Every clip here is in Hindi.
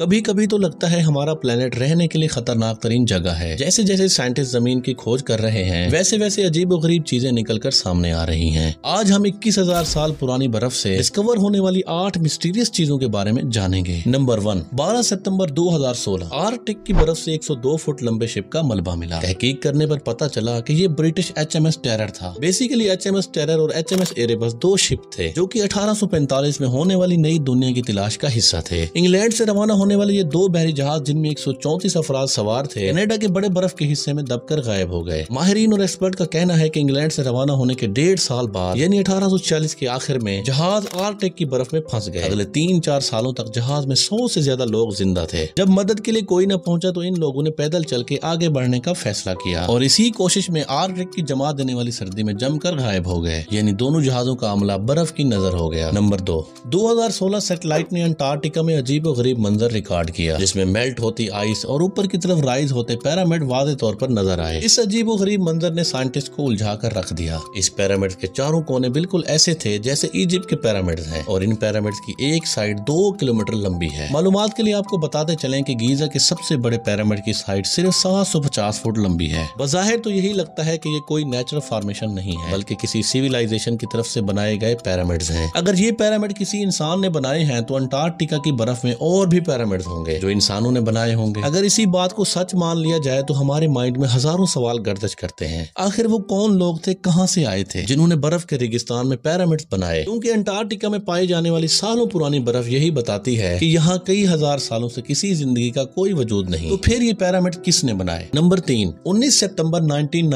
कभी कभी तो लगता है हमारा प्लेनेट रहने के लिए खतरनाक तरीन जगह है जैसे जैसे साइंटिस्ट जमीन की खोज कर रहे हैं वैसे वैसे अजीब गरीब चीजें निकल कर सामने आ रही है आज हम इक्कीस हजार साल पुरानी बर्फ ऐसी डिस्कवर होने वाली आठ मिस्टीरियस चीजों के बारे में जानेंगे नंबर वन बारह सितम्बर दो हजार सोलह आर्टिक की बर्फ ऐसी एक सौ दो फुट लंबे शिप का मलबा मिला तहकीक करने आरोप पता चला की ये British H M S Terror था basically H M S Terror और एच एम एस एरेबस दो शिप थे जो की अठारह में होने वाली नई दुनिया की तलाश का हिस्सा थे इंग्लैंड ऐसी रवाना होने आने वाले ये दो बहरी जहाज जिनमें एक सौ अफराज सवार थे कनेडा के बड़े बर्फ के हिस्से में दबकर गायब हो गए माहरीन और एक्सपर्ट का कहना है की इंग्लैंड ऐसी रवाना होने के डेढ़ साल बाद यानी अठारह सौ के आखिर में जहाज आर्टिक की बर्फ में फंस गए अगले तीन चार सालों तक जहाज में सौ ऐसी ज्यादा लोग जिंदा थे जब मदद के लिए कोई न पहुंचा तो इन लोगों ने पैदल चल के आगे बढ़ने का फैसला किया और इसी कोशिश में आर्टिक की जमा देने वाली सर्दी में जमकर गायब हो गए यानी दोनों जहाजों का अमला बर्फ की नजर हो गया नंबर दो दो हजार सोलह सेटेलाइट ने अंटार्कटिका में अजीब और गरीब मंजर रिकॉर्ड किया जिसमें मेल्ट होती आइस और ऊपर की तरफ राइज होते पैरामिड वादे तौर पर नजर आए इस अजीब गरीब मंजर ने साइंटिस्ट को उलझा कर रख दिया इस पैरामिड के चारों कोने बिल्कुल ऐसे थे जैसे इजिप्ट के पैरामिड है और इन पैरामिड की एक साइड दो किलोमीटर लंबी है मालूम के लिए आपको बताते चले की गीजा के सबसे बड़े पैरामिड की साइड सिर्फ सात फुट लंबी है बजाहिर तो यही लगता है की ये कोई नेचुरल फॉर्मेशन नहीं है बल्कि किसी सिविलाइजेशन की तरफ ऐसी बनाए गए पैरामिड है अगर ये पैरामिड किसी इंसान ने बनाए हैं तो अंटार्कटिका की बर्फ में और भी पैरामिड होंगे जो इंसानों ने बनाए होंगे अगर इसी बात को सच मान लिया जाए तो हमारे माइंड में हजारों सवाल गर्दश करते हैं आखिर वो कौन लोग थे कहाँ से आए थे जिन्होंने बर्फ के रेगिस्तान में पैरामिड बनाए क्योंकि अंटार्कटिका में पाई जाने वाली सालों पुरानी बर्फ यही बताती है की यहाँ कई हजार सालों ऐसी किसी जिंदगी का कोई वजूद नहीं तो फिर ये पैरामिड किसने बनाए नंबर तीन उन्नीस सितम्बर नाइनटीन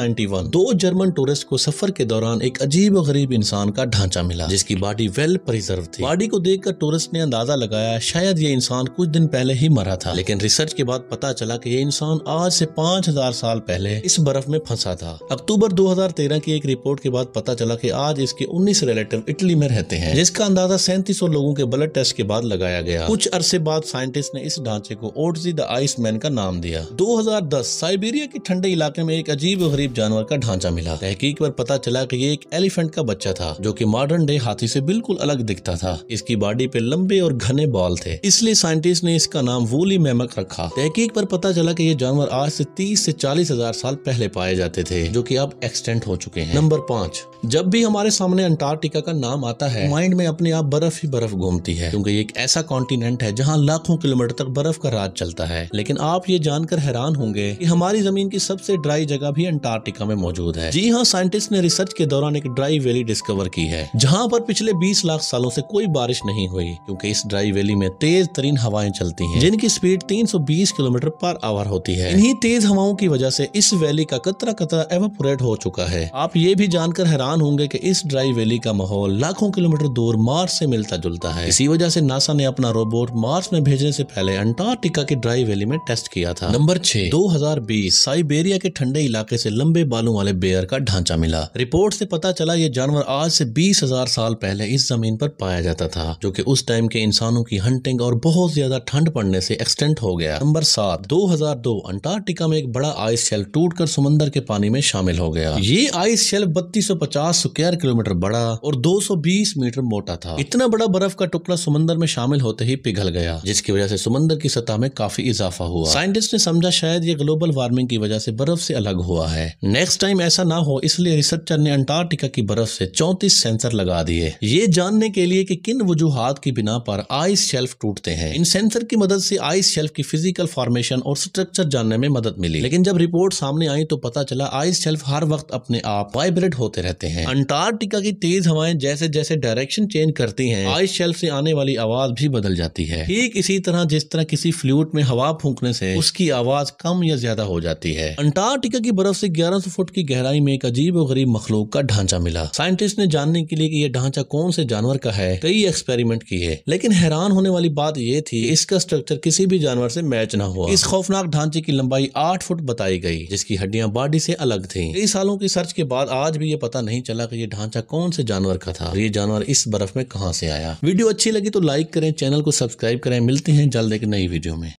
दो जर्मन टूरिस्ट को सफर के दौरान एक अजीब गरीब इंसान का ढांचा मिला जिसकी बॉडी वेल प्रिजर्व थी बॉडी को देखकर टूरिस्ट ने अंदाजा लगाया शायद ये इंसान कुछ दिन पहले ही मरा था लेकिन रिसर्च के बाद पता चला कि ये इंसान आज से 5000 साल पहले इस बर्फ में फंसा था अक्टूबर 2013 की एक रिपोर्ट के बाद पता चला कि आज इसके 19 रिलेटिव इटली में रहते हैं जिसका अंदाजा सैंतीस लोगों के ब्लड टेस्ट के बाद लगाया गया कुछ अरसे बाद साइंटिस्ट ने इस ढांचे को ओटी द आइसमैन का नाम दिया दो साइबेरिया के ठंडे इलाके में एक अजीब गरीब जानवर का ढांचा मिला तहकीक आरोप पता चला की ये एक एलिफेंट का बच्चा था जो की मॉडर्न डे हाथी ऐसी बिल्कुल अलग दिखता था इसकी बॉडी पे लंबे और घने बॉल थे इसलिए साइंटिस्ट ने इसका नाम वोली मेमक रखा तहकीक पर पता चला कि ये जानवर आज से तीस से चालीस हजार साल पहले पाए जाते थे जो की अब एक्सटेंट हो चुके हैं नंबर पाँच जब भी हमारे सामने अंटार्कटिका का नाम आता है माइंड में अपने आप बर्फ ही बर्फ घूमती है क्योंकि एक ऐसा कॉन्टिनेंट है जहाँ लाखों किलोमीटर तक बर्फ का राज चलता है लेकिन आप ये जानकर हैरान होंगे की हमारी जमीन की सबसे ड्राई जगह भी अंटार्कटिका में मौजूद है जी हाँ साइंटिस्ट ने रिसर्च के दौरान एक ड्राई वैली डिस्कवर की है जहाँ पर पिछले बीस लाख सालों से कोई बारिश नहीं हुई क्यूँकी इस ड्राई वैली में तेज तरीन हवाएं चलती हैं जिनकी स्पीड 320 किलोमीटर पर आवर होती है इन्हीं तेज हवाओं की वजह से इस वैली का कतरा कतरा एवोपोरेट हो चुका है आप ये भी जानकर हैरान होंगे की इस ड्राई वैली का माहौल लाखों किलोमीटर दूर मार्स से मिलता जुलता है इसी वजह से नासा ने अपना रोबोट मार्स में भेजने से पहले अंटार्कटिका की ड्राई वैली में टेस्ट किया था नंबर छह दो हजार बीस साइबेरिया के ठंडे इलाके ऐसी लंबे बालों वाले बेयर का ढांचा मिला रिपोर्ट ऐसी पता चला ये जानवर आज से बीस हजार साल पहले इस जमीन पर पाया जाता था जो कि उस टाइम के इंसानों की हंटिंग और बहुत ज्यादा ठंड पड़ने से एक्सटेंट हो गया नंबर सात 2002 अंटार्कटिका में एक बड़ा आइस टूट टूटकर समंदर के पानी में शामिल हो गया ये आइस शेल बत्तीस स्क्वायर किलोमीटर बड़ा और 220 मीटर मोटा था इतना बड़ा बर्फ का टुकड़ा समंदर में शामिल होते ही पिघल गया जिसकी वजह से समंदर की सतह में काफी इजाफा हुआ साइंटिस्ट ने समझा शायद ये ग्लोबल वार्मिंग की वजह से बर्फ से अलग हुआ है नेक्स्ट टाइम ऐसा ना हो इसलिए रिसर्चर ने अंटार्कटिका की बर्फ से चौंतीस सेंसर लगा दिए ये जानने के लिए कि किन वजूहत की बिना पर आइस शेल्फ टूटते हैं इन सेंसर सेंसर की मदद से आइस शेल्फ की फिजिकल फॉर्मेशन और स्ट्रक्चर जानने में मदद मिली लेकिन जब रिपोर्ट सामने आई तो पता चला आइस शेल्फ हर वक्त अपने आप वाइब्रेट होते रहते हैं अंटार्कटिका की तेज हवाएं जैसे जैसे डायरेक्शन चेंज करती हैं आइस शेल्फ से आने वाली आवाज भी बदल जाती है ठीक इसी तरह जिस तरह किसी फ्लूट में हवा फूकने से उसकी आवाज कम या ज्यादा हो जाती है अंटार्कटिका की बर्फ से सौ फुट की गहराई में एक अजीब और गरीब मखलूक का ढांचा मिला साइंटिस्ट ने जानने के लिए कि यह ढांचा कौन से जानवर का है कई एक्सपेरिमेंट किए लेकिन हैरान होने वाली बात यह थी इस इसका स्ट्रक्चर किसी भी जानवर से मैच न हुआ इस खौफनाक ढांचे की लंबाई आठ फुट बताई गई जिसकी हड्डियां बॉडी से अलग थी कई सालों की सर्च के बाद आज भी ये पता नहीं चला कि ये ढांचा कौन से जानवर का था ये जानवर इस बर्फ में कहाँ से आया वीडियो अच्छी लगी तो लाइक करें चैनल को सब्सक्राइब करें मिलते हैं जल्द एक नई वीडियो में